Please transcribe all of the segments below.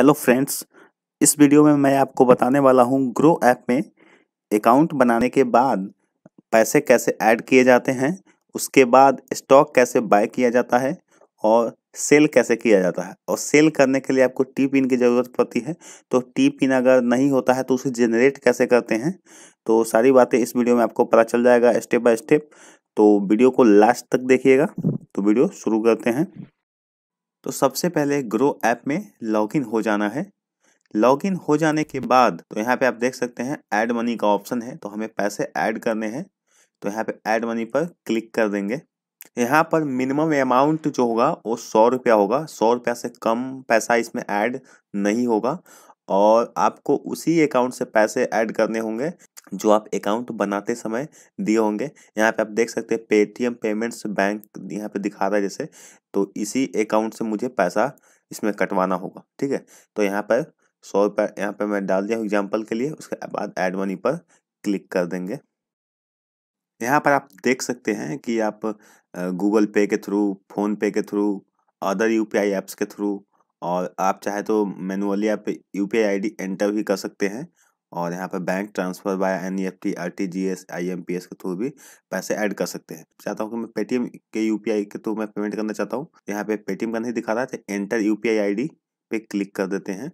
hello friends इस video में मैं आपको बताने वाला हूं ग्रो ऐप में अकाउंट बनाने के बाद पैसे कैसे ऐड किए जाते हैं उसके बाद स्टॉक कैसे बाय किया जाता है और सेल कैसे किया जाता है और सेल करने के लिए आपको टी पिन की ज़रूरत पड़ती है तो टी पिन अगर नहीं होता है तो उसे जनरेट कैसे करते हैं तो सारी बातें इस वीडियो में आपको पता चल जाएगा स्टेप बाय स्टेप तो वीडियो को लास्ट तक देखिएगा तो वीडियो शुरू करते हैं तो सबसे पहले ग्रो ऐप में लॉगिन हो जाना है लॉगिन हो जाने के बाद तो यहाँ पे आप देख सकते हैं ऐड मनी का ऑप्शन है तो हमें पैसे ऐड करने हैं तो यहाँ पे ऐड मनी पर क्लिक कर देंगे यहाँ पर मिनिमम अमाउंट जो होगा वो सौ रुपया होगा सौ रुपया से कम पैसा इसमें ऐड नहीं होगा और आपको उसी अकाउंट से पैसे ऐड करने होंगे जो आप अकाउंट बनाते समय दिए होंगे यहाँ पे आप देख सकते हैं पेटीएम पेमेंट्स बैंक यहाँ पे दिखा रहा है जैसे तो इसी अकाउंट से मुझे पैसा इसमें कटवाना होगा ठीक है तो यहाँ पर सौ रुपये यहाँ पर मैं डाल दिया हूँ एग्जाम्पल के लिए उसके बाद एड मनी पर क्लिक कर देंगे यहाँ पर आप देख सकते हैं कि आप गूगल पे के थ्रू फ़ोन पे के through other U P I apps के थ्रू और आप चाहे तो मैनुअली आप U P I I D enter भी कर सकते हैं और यहाँ पर bank transfer by N E F T R T G S I M P S के थ्रू भी पैसे ऐड कर सकते हैं चाहता हूँ कि मैं पेटीएम के यू पी आई के थ्रू मैं पेमेंट करना चाहता हूँ यहाँ पे पेटीएम का नहीं दिखा रहा है तो enter U P I I D पे क्लिक कर देते हैं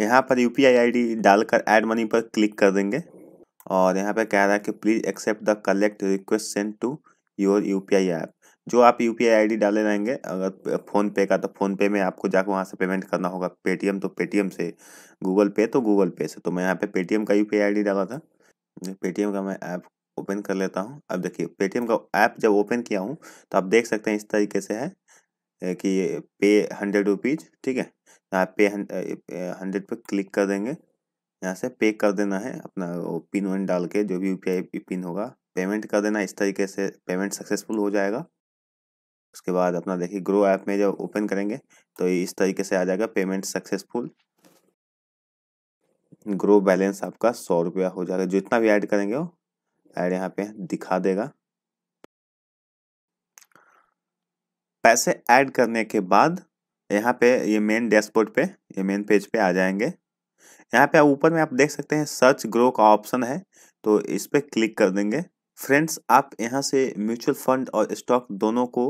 यहाँ पर U P I I D डालकर ऐड मनी पर क्लिक कर देंगे और यहाँ पर कह रहा है कि please accept the collect request send to your U P I app जो आप यू पी आई डाले रहेंगे अगर फ़ोन पे का तो फ़ोन पे में आपको जाकर वहाँ से पेमेंट करना होगा पेटीएम तो पेटीएम से गूगल पे तो गूगल पे से तो मैं यहाँ पे पेटीएम का यू पी आई डाला था पेटीएम का मैं ऐप ओपन कर लेता हूँ अब देखिए पेटीएम का ऐप जब ओपन किया हूँ तो आप देख सकते हैं इस तरीके से है कि पे हंड्रेड रुपीज़ ठीक है यहाँ पे हंड्रेड पर क्लिक कर देंगे यहाँ से पे कर देना है अपना पिन वन डाल के जो भी यू पी पिन होगा पेमेंट कर देना इस तरीके से पेमेंट सक्सेसफुल हो जाएगा उसके बाद अपना देखिए ग्रो ऐप में जब ओपन करेंगे तो इस तरीके से आ जाएगा पेमेंट सक्सेसफुल ग्रो बैलेंस आपका सौ रुपया हो जाएगा जितना भी ऐड करेंगे वो ऐड यहाँ पे दिखा देगा पैसे ऐड करने के बाद यहाँ पे ये मेन डैशबोर्ड पे ये मेन पेज पे आ जाएंगे यहाँ पे आप ऊपर में आप देख सकते हैं सर्च ग्रो का ऑप्शन है तो इस पर क्लिक कर देंगे फ्रेंड्स आप यहाँ से म्यूचुअल फंड और स्टॉक दोनों को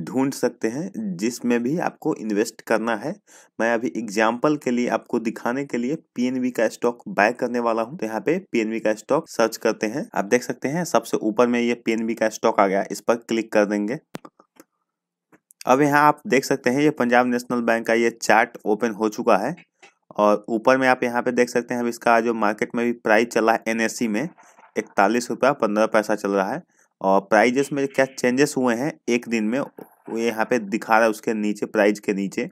ढूंढ सकते हैं जिसमें भी आपको इन्वेस्ट करना है मैं अभी एग्जाम्पल के लिए आपको दिखाने के लिए पीएनबी का स्टॉक बाय करने वाला हूं तो यहाँ पे पीएनबी का स्टॉक सर्च करते हैं आप देख सकते हैं सबसे ऊपर में ये पीएनबी का स्टॉक आ गया इस पर क्लिक कर देंगे अब यहाँ आप देख सकते हैं ये पंजाब नेशनल बैंक का ये चार्ट ओपन हो चुका है और ऊपर में आप यहाँ पे देख सकते हैं अब इसका जो मार्केट में भी प्राइस चला है एन e में इकतालीस रुपया पंद्रह पैसा चल रहा है और प्राइजेस में क्या चेंजेस हुए हैं एक दिन में वो यहाँ पे दिखा रहा है उसके नीचे प्राइज के नीचे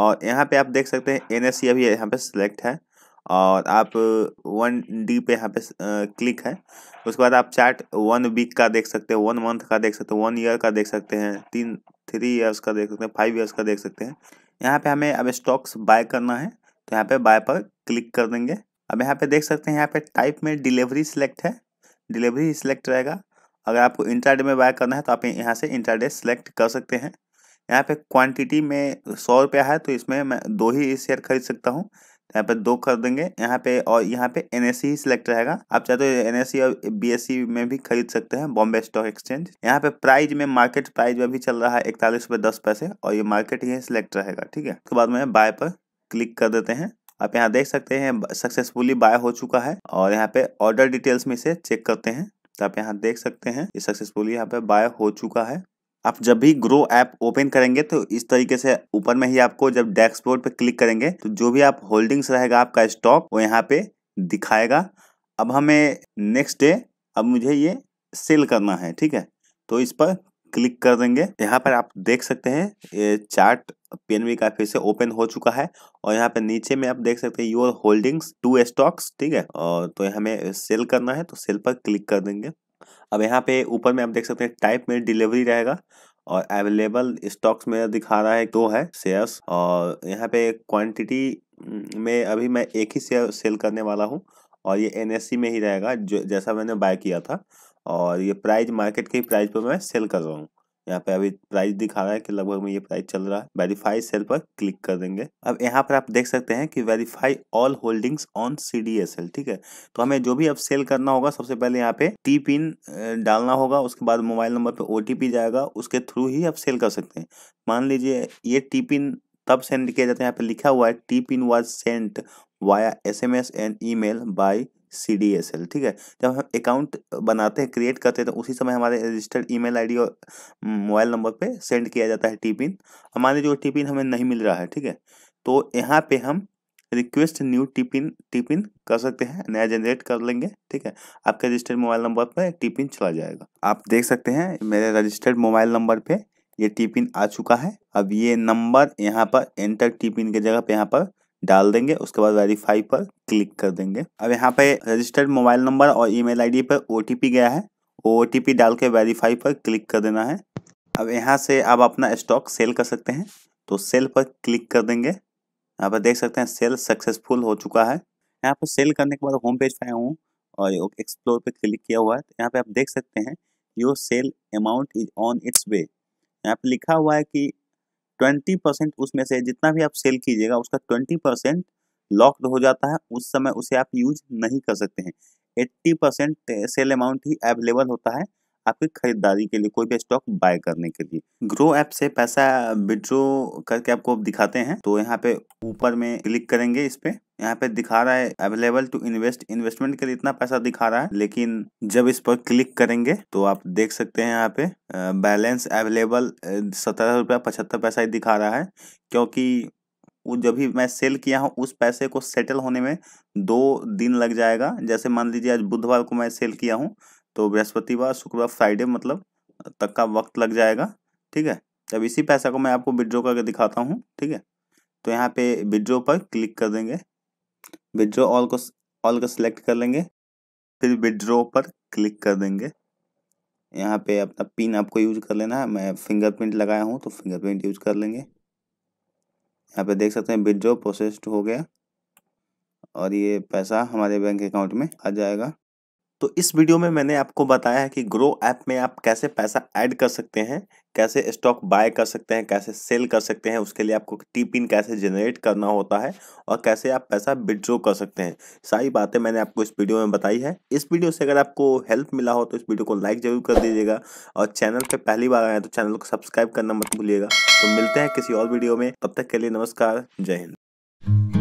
और यहाँ पे आप देख सकते हैं एन एस e अभी यहाँ पे सिलेक्ट है और आप वन डी पे यहाँ पे क्लिक है उसके बाद आप चार्ट वन वीक का देख सकते हैं वन मंथ का देख सकते हैं वन ईयर का देख सकते हैं तीन थ्री ईयर्स का देख सकते हैं फाइव ईयर्स का देख सकते हैं यहाँ पे हमें अब स्टॉक्स बाय करना है तो यहाँ पे बाय पर क्लिक कर देंगे अब यहाँ पे देख सकते हैं यहाँ पे टाइप में डिलीवरी सिलेक्ट है डिलीवरी सिलेक्ट रहेगा अगर आपको इंटरडे में बाय करना है तो आप यहाँ से इंटरडे सेलेक्ट कर सकते हैं यहाँ पे क्वांटिटी में सौ रुपया है तो इसमें मैं दो ही शेयर खरीद सकता हूँ यहाँ पे दो कर देंगे यहाँ पे और यहाँ पे एन e ही सिलेक्ट रहेगा आप चाहे तो एन e और बी e में भी खरीद सकते हैं बॉम्बे स्टॉक एक्सचेंज यहाँ पे प्राइस में मार्केट प्राइस में भी चल रहा है इकतालीस रुपये दस पैसे और ये मार्केट ही सिलेक्ट रहेगा ठीक है उसके बाद में बाय पर क्लिक कर देते हैं आप यहाँ देख सकते हैं सक्सेसफुली बाय हो चुका है और यहाँ पे ऑर्डर डिटेल्स में इसे चेक करते हैं तो आप यहाँ देख सकते हैं ये सक्सेसफुली यहाँ पे बाय हो चुका है आप जब भी ग्रो ऐप ओपन करेंगे तो इस तरीके से ऊपर में ही आपको जब डैशबोर्ड पे क्लिक करेंगे तो जो भी आप होल्डिंग्स रहेगा आपका स्टॉक वो यहाँ पे दिखाएगा अब हमें नेक्स्ट डे अब मुझे ये सेल करना है ठीक है तो इस पर क्लिक कर देंगे यहाँ पर आप देख सकते हैं ये चार्ट एन का काफी से ओपन हो चुका है और यहाँ पे नीचे में आप देख सकते हैं योर होल्डिंग्स टू स्टॉक्स ठीक है और तो हमें सेल करना है तो सेल पर क्लिक कर देंगे अब यहाँ पे ऊपर में आप देख सकते हैं टाइप में डिलीवरी रहेगा और अवेलेबल स्टॉक्स में दिखा रहा है दो तो है शेयर्स और यहाँ पे क्वांटिटी हम्म, में अभी मैं एक ही शेयर सेल करने वाला हूँ और ये एन e में ही रहेगा जो जैसा मैंने बाय किया था और ये प्राइज मार्केट के प्राइस पर मैं सेल कर रहा हूँ यहाँ पे अभी प्राइस दिखा रहा है कि लगभग में ये प्राइस चल रहा है वेरीफाई सेल पर क्लिक कर देंगे अब यहाँ पर आप देख सकते हैं कि verify all holdings on C ठीक है तो हमें जो भी अब सेल करना होगा सबसे पहले यहाँ पे टी पिन डालना होगा उसके बाद मोबाइल नंबर पे ओ जाएगा उसके थ्रू ही आप सेल कर सकते हैं मान लीजिए ये टी पिन तब सेंड किया जाता है यहाँ पे लिखा हुआ है T pin was sent via S M S and email by C D S L ठीक है जब हम अकाउंट बनाते हैं क्रिएट करते हैं तो उसी समय हमारे रजिस्टर्ड ईमेल आईडी और मोबाइल नंबर पे सेंड किया जाता है टी पिन हमारे जो टी पिन हमें नहीं मिल रहा है ठीक है तो यहाँ पे हम request new T pin T pin कर सकते हैं नया जनरेट कर लेंगे ठीक है आपके रजिस्टर्ड मोबाइल नंबर पर टी पिन चला जाएगा आप देख सकते हैं मेरे रजिस्टर्ड मोबाइल नंबर पर ये टी पिन आ चुका है अब ये नंबर यहाँ पर एंटर टी पिन की जगह पे यहाँ पर डाल देंगे उसके बाद वेरीफाई पर क्लिक कर देंगे अब यहाँ पे रजिस्टर्ड मोबाइल नंबर और ईमेल आईडी पर ओ गया है ओ डाल के वेरीफाई पर क्लिक कर देना है अब यहाँ से आप अपना स्टॉक सेल कर सकते हैं तो सेल पर क्लिक कर देंगे यहाँ पर देख सकते हैं सेल सक्सेसफुल हो चुका है यहाँ पर सेल करने के बाद होम पेज पर आया हूँ और एक्सप्लोर पे क्लिक किया हुआ है तो यहाँ पे आप देख सकते हैं your sell amount is on its way यहाँ पे लिखा हुआ है कि ट्वेंटी परसेंट उसमें से जितना भी आप सेल कीजिएगा उसका ट्वेंटी परसेंट लॉक्ड हो जाता है उस समय उसे आप यूज नहीं कर सकते हैं एट्टी परसेंट सेल अमाउंट ही अवेलेबल होता है आपकी खरीदारी के लिए कोई भी स्टॉक बाय करने के लिए ग्रो ऐप से पैसा विड्रो करके आपको दिखाते हैं तो यहाँ पे ऊपर में क्लिक करेंगे इस पे यहाँ पे दिखा रहा है अवेलेबल टू इन्वेस्ट इन्वेस्टमेंट के लिए इतना पैसा दिखा रहा है लेकिन जब इस पर क्लिक करेंगे तो आप देख सकते हैं यहाँ पे बैलेंस अवेलेबल सत्रह रुपया पचहत्तर पैसा ही दिखा रहा है क्योंकि वो जब भी मैं सेल किया हूँ उस पैसे को सेटल होने में दो दिन लग जाएगा जैसे मान लीजिए आज बुधवार को मैं सेल किया हूँ तो बृहस्पतिवार शुक्रवार फ्राइडे मतलब तक का वक्त लग जाएगा ठीक है अब इसी पैसा को मैं आपको विड्रो करके दिखाता हूँ ठीक है तो यहाँ पे विड्रो पर क्लिक कर देंगे विड्रो ऑल को ऑल को सिलेक्ट कर लेंगे फिर विड्रो पर क्लिक कर देंगे यहाँ पे अपना पिन आपको यूज कर लेना है मैं फिंगरप्रिंट लगाया हूँ तो फिंगरप्रिंट यूज कर लेंगे यहाँ पे देख सकते हैं विड्रो प्रोसेस्ड हो गया और ये पैसा हमारे बैंक अकाउंट में आ जाएगा तो इस वीडियो में मैंने आपको बताया है कि ग्रो ऐप में आप कैसे पैसा ऐड कर सकते हैं कैसे स्टॉक बाय कर सकते हैं कैसे सेल कर सकते हैं उसके लिए आपको टी पिन कैसे जनरेट करना होता है और कैसे आप पैसा विड्रॉ कर सकते हैं सारी बातें मैंने आपको इस वीडियो में बताई है इस वीडियो से अगर आपको हेल्प मिला हो तो इस वीडियो को लाइक जरूर कर दीजिएगा और चैनल पर पहली बार आए तो चैनल को सब्सक्राइब करना मत भूलिएगा तो मिलते हैं किसी और वीडियो में तब तक के लिए नमस्कार जय हिंद